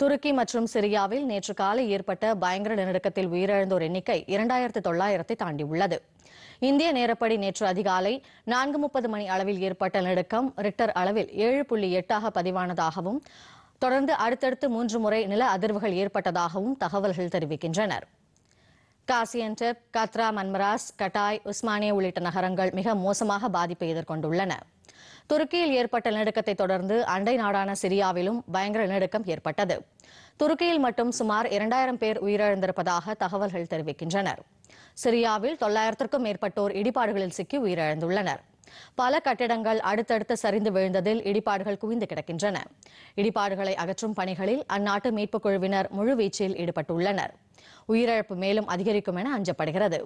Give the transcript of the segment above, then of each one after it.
துருக்கி மற்றும் சிரியாவில் நேற்று காலை ஏற்பட்ட பயங்கர நெருக்கத்தில் உயிரிழந்தோர் எண்ணிக்கை இரண்டாயிரத்து தொள்ளாயிரத்தை தாண்டியுள்ளது இந்திய நேரப்படி நேற்று அதிகாலை நான்கு முப்பது மணி அளவில் ஏற்பட்ட நெருக்கம் ரிக்டர் அளவில் ஏழு புள்ளி எட்டாக பதிவானதாகவும் தொடர்ந்து அடுத்தடுத்து மூன்று முறை நில அதிர்வுகள் ஏற்பட்டதாகவும் தகவல்கள் தெரிவிக்கின்றன காசியன்டெப் கத்ரா மன்மராஸ் கட்டாய் உஸ்மானியா உள்ளிட்ட நகரங்கள் மிக மோசமாக பாதிப்பை எதிர்கொண்டுள்ளன துருக்கியில் ஏற்பட்ட நெடுக்கத்தை தொடர்ந்து அண்டை நாடான சிரியாவிலும் பயங்கர நெடுக்கம் ஏற்பட்டது துருக்கியில் மட்டும் சுமார் இரண்டாயிரம் பேர் உயிரிழந்திருப்பதாக தகவல்கள் தெரிவிக்கின்றனர் சிரியாவில் தொள்ளாயிரத்திற்கும் மேற்பட்டோர் இடிபாடுகளில் சிக்கி உயிரிழந்துள்ளனர் பல கட்டிடங்கள் அடுத்தடுத்து சரிந்து விழுந்ததில் இடிபாடுகள் குவிந்து கிடக்கின்றன இடிபாடுகளை அகற்றும் பணிகளில் அந்நாட்டு மீட்புக் குழுவினர் முழுவீச்சில் ஈடுபட்டுள்ளனர் உயிரிழப்பு மேலும் அதிகரிக்கும் என அஞ்சப்படுகிறது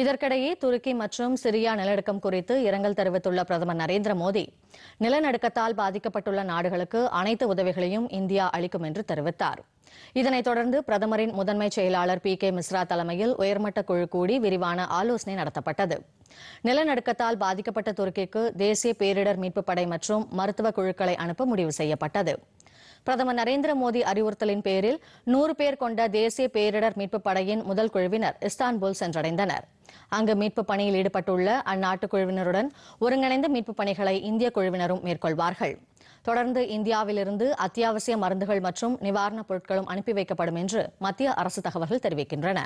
இதற்கிடையே துருக்கி மற்றும் சிரியா நிலநடுக்கம் குறித்து இரங்கல் தெரிவித்துள்ள பிரதமர் நரேந்திர மோடி நிலநடுக்கத்தால் பாதிக்கப்பட்டுள்ள நாடுகளுக்கு அனைத்து உதவிகளையும் இந்தியா அளிக்கும் என்று தெரிவித்தார் இதனைத் தொடர்ந்து பிரதமரின் முதன்மை செயலாளர் பி கே மிஸ்ரா தலைமையில் உயர்மட்ட குழு கூடி விரிவான ஆலோசனை நடத்தப்பட்டது நிலநடுக்கத்தால் பாதிக்கப்பட்ட துருக்கிக்கு தேசிய பேரிடர் மீட்புப் படை மற்றும் மருத்துவ குழுக்களை அனுப்ப முடிவு செய்யப்பட்டது பிரதமர் நரேந்திர மோடி அறிவுறுத்தலின் பேரில் நூறு பேர் கொண்ட தேசிய பேரிடர் மீட்புப் படையின் முதல் குழுவினர் இஸ்தான்புல் சென்றடைந்தனர் அங்கு மீட்பு பணியில் ஈடுபட்டுள்ள அந்நாட்டு குழுவினருடன் ஒருங்கிணைந்த மீட்புப் பணிகளை இந்திய குழுவினரும் மேற்கொள்வார்கள் தொடர்ந்து இந்தியாவிலிருந்து அத்தியாவசிய மருந்துகள் மற்றும் நிவாரணப் பொருட்களும் அனுப்பி வைக்கப்படும் என்று மத்திய அரசு தகவல்கள் தெரிவிக்கின்றன